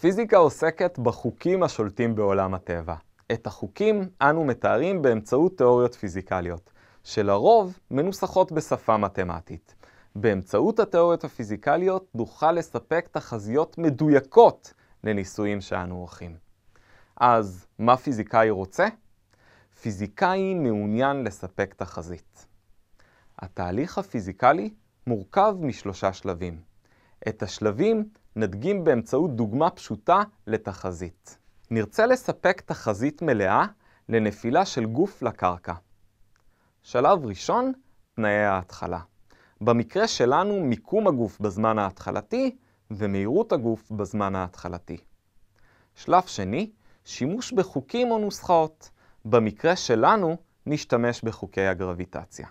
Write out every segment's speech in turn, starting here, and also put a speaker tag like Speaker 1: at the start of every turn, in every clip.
Speaker 1: פיזיקה עוסקת בחוקים השולטים בעולם הטבע. את החוקים אנו מתארים באמצעות תיאוריות פיזיקליות, שלרוב מנוסחות בשפה מתמטית. באמצעות התיאוריות הפיזיקליות נוכל לספק תחזיות מדויקות לניסויים שאנו עורכים. אז מה פיזיקאי רוצה? פיזיקאי מעוניין לספק תחזית. התהליך הפיזיקלי מורכב משלושה שלבים. את השלבים נדגים באמצעות דוגמה פשוטה לתחזית. נרצה לספק תחזית מלאה לנפילה של גוף לקרקע. שלב ראשון, תנאי ההתחלה. במקרה שלנו, מיקום הגוף בזמן ההתחלתי ומהירות הגוף בזמן ההתחלתי. שלב שני, שימוש בחוקים או נוסחאות. במקרה שלנו, נשתמש בחוקי הגרביטציה.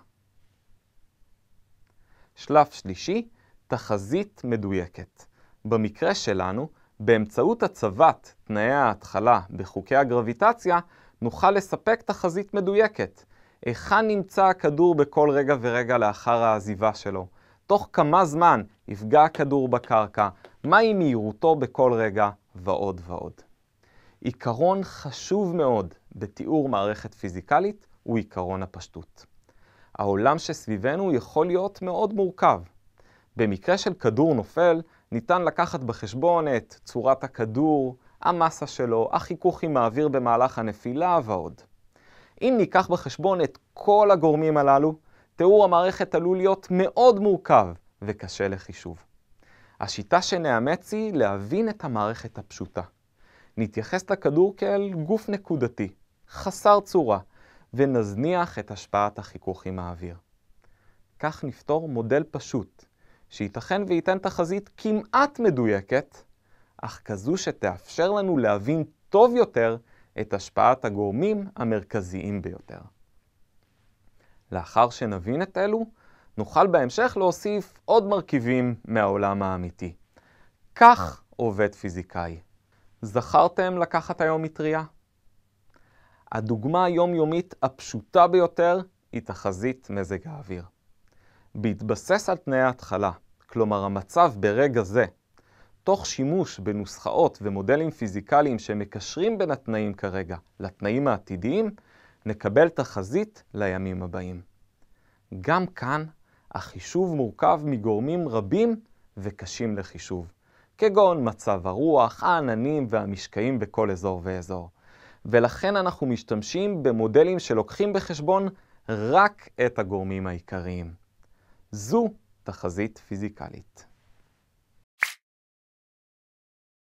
Speaker 1: שלב שלישי, תחזית מדויקת. במקרה שלנו, באמצעות הצבת תנאי ההתחלה בחוקי הגרביטציה, נוכל לספק תחזית מדויקת. היכן נמצא הכדור בכל רגע ורגע לאחר העזיבה שלו? תוך כמה זמן יפגע הכדור בקרקע? מהי מהירותו בכל רגע? ועוד ועוד. עיקרון חשוב מאוד בתיאור מערכת פיזיקלית הוא עיקרון הפשטות. העולם שסביבנו יכול להיות מאוד מורכב. במקרה של כדור נופל, ניתן לקחת בחשבון את צורת הכדור, המסה שלו, החיכוך עם האוויר במהלך הנפילה ועוד. אם ניקח בחשבון את כל הגורמים הללו, תיאור המערכת עלול להיות מאוד מורכב וקשה לחישוב. השיטה שנאמץ היא להבין את המערכת הפשוטה. נתייחס לכדור כאל גוף נקודתי, חסר צורה, ונזניח את השפעת החיכוך עם האוויר. כך נפתור מודל פשוט שייתכן וייתן תחזית כמעט מדויקת, אך כזו שתאפשר לנו להבין טוב יותר את השפעת הגורמים המרכזיים ביותר. לאחר שנבין את אלו, נוכל בהמשך להוסיף עוד מרכיבים מהעולם האמיתי. כך עובד פיזיקאי. זכרתם לקחת היום מטריה? הדוגמה היומיומית הפשוטה ביותר היא תחזית מזג האוויר. בהתבסס על תנאי ההתחלה, כלומר המצב ברגע זה, תוך שימוש בנוסחאות ומודלים פיזיקליים שמקשרים בין התנאים כרגע לתנאים העתידיים, נקבל תחזית לימים הבאים. גם כאן החישוב מורכב מגורמים רבים וקשים לחישוב, כגון מצב הרוח, העננים והמשקעים בכל אזור ואזור. ולכן אנחנו משתמשים במודלים שלוקחים בחשבון רק את הגורמים העיקריים. זו תחזית פיזיקלית.